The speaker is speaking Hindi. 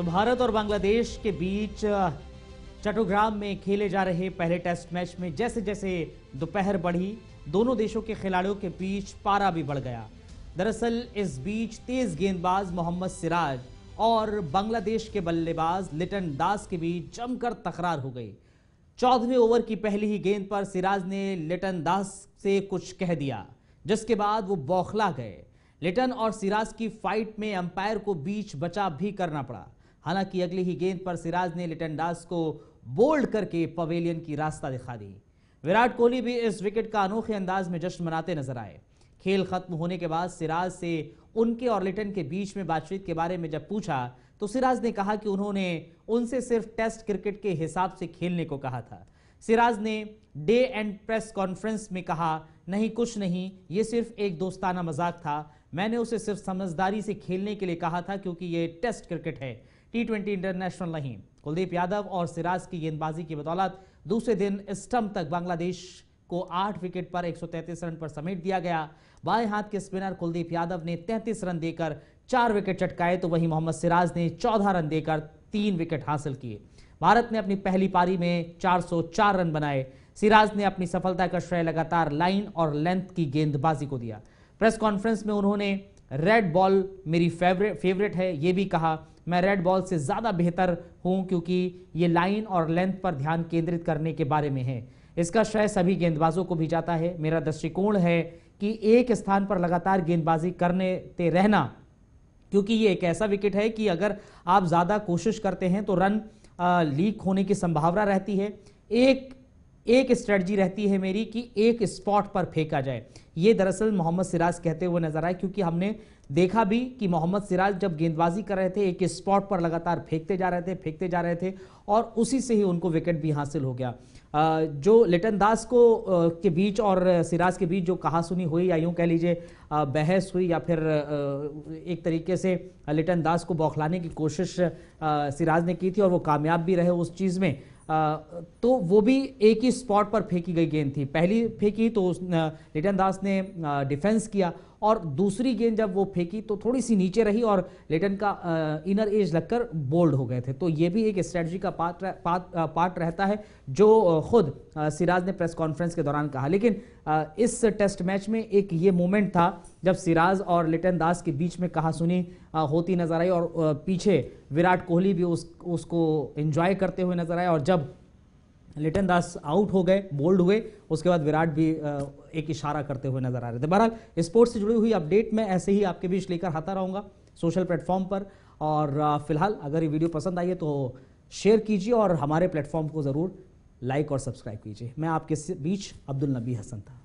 तो भारत और बांग्लादेश के बीच चटोग्राम में खेले जा रहे पहले टेस्ट मैच में जैसे जैसे दोपहर बढ़ी दोनों देशों के खिलाड़ियों के बीच पारा भी बढ़ गया दरअसल इस बीच तेज गेंदबाज मोहम्मद सिराज और बांग्लादेश के बल्लेबाज लिटन दास के बीच जमकर तकरार हो गई चौदहवें ओवर की पहली ही गेंद पर सिराज ने लिटन दास से कुछ कह दिया जिसके बाद वो बौखला गए लिटन और सिराज की फाइट में अंपायर को बीच बचा भी करना पड़ा हालांकि अगली ही गेंद पर सिराज ने लिटन दास को बोल्ड करके पवेलियन की रास्ता दिखा दी विराट कोहली भी इस विकेट का अनोखे अंदाज में जश्न मनाते नजर आए खेल खत्म होने के बाद सिराज से उनके और लिटन के बीच में बातचीत के बारे में जब पूछा तो सिराज ने कहा कि उन्होंने उनसे सिर्फ टेस्ट क्रिकेट के हिसाब से खेलने को कहा था सिराज ने डे एंड प्रेस कॉन्फ्रेंस में कहा नहीं कुछ नहीं ये सिर्फ एक दोस्ताना मजाक था मैंने उसे सिर्फ समझदारी से खेलने के लिए कहा था क्योंकि ये टेस्ट क्रिकेट है टी ट्वेंटी इंटरनेशनल नहीं कुलदीप यादव और सिराज की गेंदबाजी की बदौलत दूसरे दिन स्टम्प तक बांग्लादेश को आठ विकेट पर एक रन पर समेट दिया गया बाएं हाथ के स्पिनर कुलदीप यादव ने तैंतीस रन देकर चार विकेट चटकाए तो वहीं मोहम्मद सिराज ने चौदह रन देकर तीन विकेट हासिल किए भारत ने अपनी पहली पारी में 404 रन बनाए सिराज ने अपनी सफलता का श्रेय लगातार लाइन और लेंथ की गेंदबाजी को दिया प्रेस कॉन्फ्रेंस में उन्होंने रेड बॉल मेरी फेवरेट फेवरेट है ये भी कहा मैं रेड बॉल से ज़्यादा बेहतर हूँ क्योंकि ये लाइन और लेंथ पर ध्यान केंद्रित करने के बारे में है इसका श्रेय सभी गेंदबाजों को भी जाता है मेरा दृष्टिकोण है कि एक स्थान पर लगातार गेंदबाजी करने ते रहना क्योंकि ये एक ऐसा विकेट है कि अगर आप ज़्यादा कोशिश करते हैं तो रन लीक होने की संभावना रहती है एक एक स्ट्रेटजी रहती है मेरी कि एक स्पॉट पर फेंका जाए ये दरअसल मोहम्मद सिराज कहते हुए नजर आए क्योंकि हमने देखा भी कि मोहम्मद सिराज जब गेंदबाजी कर रहे थे एक स्पॉट पर लगातार फेंकते जा रहे थे फेंकते जा रहे थे और उसी से ही उनको विकेट भी हासिल हो गया जो लिटन दास को के बीच और सिराज के बीच जो कहासुनी हुई या यूं कह लीजिए बहस हुई या फिर एक तरीके से लिटन दास को बौखलाने की कोशिश सिराज ने की थी और वो कामयाब भी रहे उस चीज़ में तो वो भी एक ही स्पॉट पर फेंकी गई गेंद थी पहली फेंकी तो लिटन दास ने डिफेंस किया और दूसरी गेंद जब वो फेंकी तो थोड़ी सी नीचे रही और लेटन का इनर एज लगकर बोल्ड हो गए थे तो ये भी एक स्ट्रेटजी का पार्ट पार्ट, पार्ट रहता है जो खुद सिराज ने प्रेस कॉन्फ्रेंस के दौरान कहा लेकिन इस टेस्ट मैच में एक ये मोमेंट था जब सिराज और लिटन दास के बीच में कहा सुनी होती नजर आई और पीछे विराट कोहली भी उस उसको एंजॉय करते हुए नजर आए और जब लिटन दास आउट हो गए बोल्ड हुए उसके बाद विराट भी एक इशारा करते हुए नजर आ रहे थे बहरहाल स्पोर्ट्स से जुड़ी हुई अपडेट मैं ऐसे ही आपके बीच लेकर आता रहूँगा सोशल प्लेटफॉर्म पर और फिलहाल अगर ये वीडियो पसंद आई है तो शेयर कीजिए और हमारे प्लेटफॉर्म को ज़रूर लाइक और सब्सक्राइब कीजिए मैं आपके बीच अब्दुल नबी हसन था